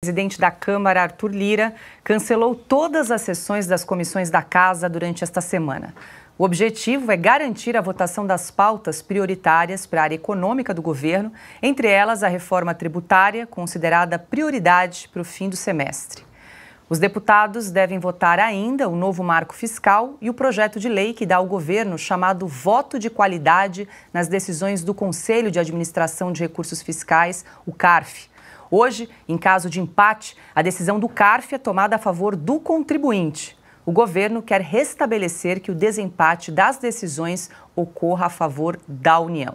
O presidente da Câmara, Arthur Lira, cancelou todas as sessões das comissões da Casa durante esta semana. O objetivo é garantir a votação das pautas prioritárias para a área econômica do governo, entre elas a reforma tributária, considerada prioridade para o fim do semestre. Os deputados devem votar ainda o novo marco fiscal e o projeto de lei que dá ao governo chamado voto de qualidade nas decisões do Conselho de Administração de Recursos Fiscais, o CARF. Hoje, em caso de empate, a decisão do CARF é tomada a favor do contribuinte. O governo quer restabelecer que o desempate das decisões ocorra a favor da União.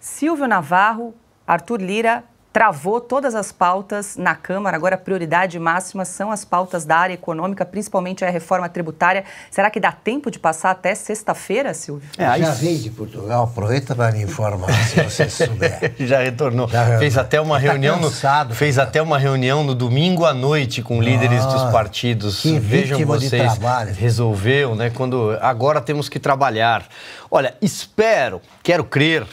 Silvio Navarro, Arthur Lira, travou todas as pautas na Câmara. Agora, a prioridade máxima são as pautas da área econômica, principalmente a reforma tributária. Será que dá tempo de passar até sexta-feira, Silvio? É, aí... Já veio de Portugal, aproveita para me informar, se você souber. Já retornou. Já fez até uma tá reunião cansado, no, fez cara. até uma reunião no domingo à noite com líderes dos ah, partidos. Que Vejam vocês, resolveu, né? Quando agora temos que trabalhar. Olha, espero, quero crer,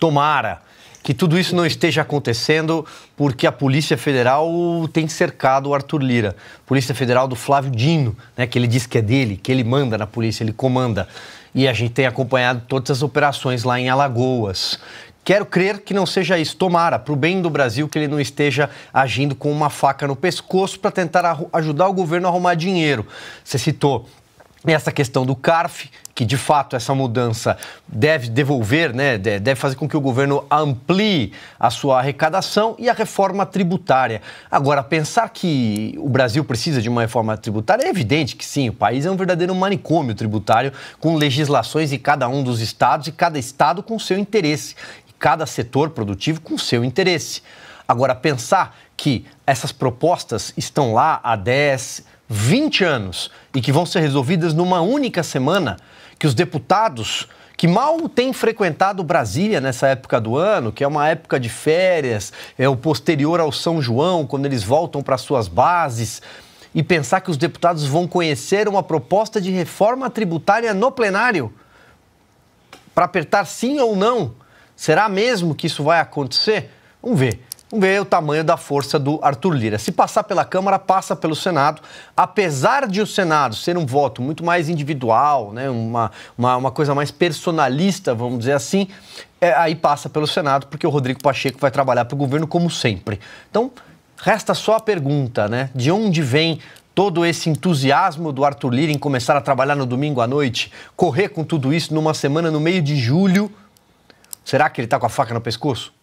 tomara que tudo isso não esteja acontecendo porque a Polícia Federal tem cercado o Arthur Lira. Polícia Federal do Flávio Dino, né, que ele diz que é dele, que ele manda na polícia, ele comanda. E a gente tem acompanhado todas as operações lá em Alagoas. Quero crer que não seja isso. Tomara, para o bem do Brasil, que ele não esteja agindo com uma faca no pescoço para tentar ajudar o governo a arrumar dinheiro. Você citou essa questão do CARF, que de fato essa mudança deve devolver, né, deve fazer com que o governo amplie a sua arrecadação e a reforma tributária. Agora, pensar que o Brasil precisa de uma reforma tributária é evidente que sim, o país é um verdadeiro manicômio tributário, com legislações em cada um dos estados e cada estado com seu interesse, e cada setor produtivo com seu interesse. Agora, pensar que essas propostas estão lá há 10, 20 anos e que vão ser resolvidas numa única semana, que os deputados que mal têm frequentado Brasília nessa época do ano, que é uma época de férias, é o posterior ao São João, quando eles voltam para suas bases, e pensar que os deputados vão conhecer uma proposta de reforma tributária no plenário para apertar sim ou não. Será mesmo que isso vai acontecer? Vamos ver. Vamos ver o tamanho da força do Arthur Lira. Se passar pela Câmara, passa pelo Senado. Apesar de o Senado ser um voto muito mais individual, né, uma, uma, uma coisa mais personalista, vamos dizer assim, é, aí passa pelo Senado, porque o Rodrigo Pacheco vai trabalhar para o governo como sempre. Então, resta só a pergunta, né? De onde vem todo esse entusiasmo do Arthur Lira em começar a trabalhar no domingo à noite, correr com tudo isso numa semana no meio de julho? Será que ele está com a faca no pescoço?